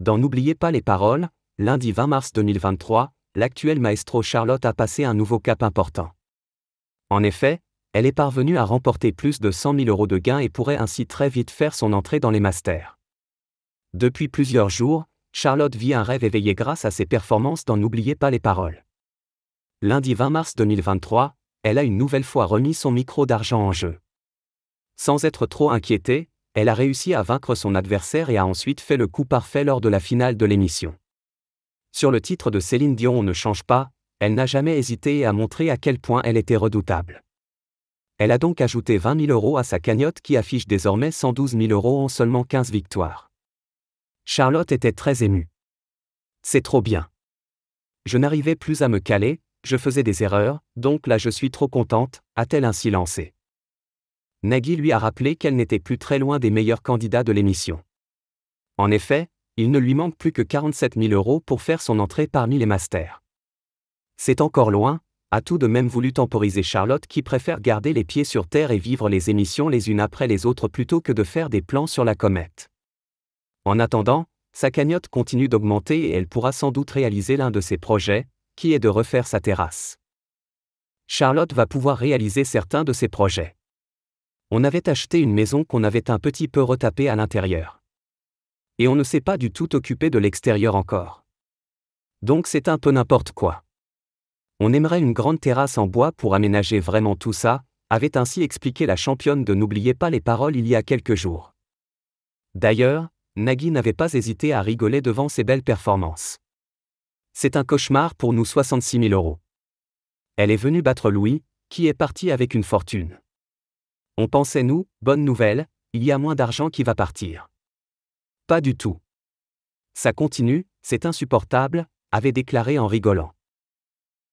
Dans N'oubliez pas les paroles, lundi 20 mars 2023, l'actuelle maestro Charlotte a passé un nouveau cap important. En effet, elle est parvenue à remporter plus de 100 000 euros de gains et pourrait ainsi très vite faire son entrée dans les masters. Depuis plusieurs jours, Charlotte vit un rêve éveillé grâce à ses performances dans N'oubliez pas les paroles. Lundi 20 mars 2023, elle a une nouvelle fois remis son micro d'argent en jeu. Sans être trop inquiétée, elle a réussi à vaincre son adversaire et a ensuite fait le coup parfait lors de la finale de l'émission. Sur le titre de Céline Dion On ne change pas, elle n'a jamais hésité et a montré à quel point elle était redoutable. Elle a donc ajouté 20 000 euros à sa cagnotte qui affiche désormais 112 000 euros en seulement 15 victoires. Charlotte était très émue. C'est trop bien. Je n'arrivais plus à me caler, je faisais des erreurs, donc là je suis trop contente, a-t-elle ainsi lancé. Nagui lui a rappelé qu'elle n'était plus très loin des meilleurs candidats de l'émission. En effet, il ne lui manque plus que 47 000 euros pour faire son entrée parmi les masters. C'est encore loin, a tout de même voulu temporiser Charlotte qui préfère garder les pieds sur terre et vivre les émissions les unes après les autres plutôt que de faire des plans sur la comète. En attendant, sa cagnotte continue d'augmenter et elle pourra sans doute réaliser l'un de ses projets, qui est de refaire sa terrasse. Charlotte va pouvoir réaliser certains de ses projets on avait acheté une maison qu'on avait un petit peu retapée à l'intérieur. Et on ne s'est pas du tout occupé de l'extérieur encore. Donc c'est un peu n'importe quoi. On aimerait une grande terrasse en bois pour aménager vraiment tout ça, avait ainsi expliqué la championne de N'oubliez pas les paroles il y a quelques jours. D'ailleurs, Nagui n'avait pas hésité à rigoler devant ses belles performances. C'est un cauchemar pour nous 66 000 euros. Elle est venue battre Louis, qui est parti avec une fortune. On pensait nous, bonne nouvelle, il y a moins d'argent qui va partir. Pas du tout. Ça continue, c'est insupportable, avait déclaré en rigolant.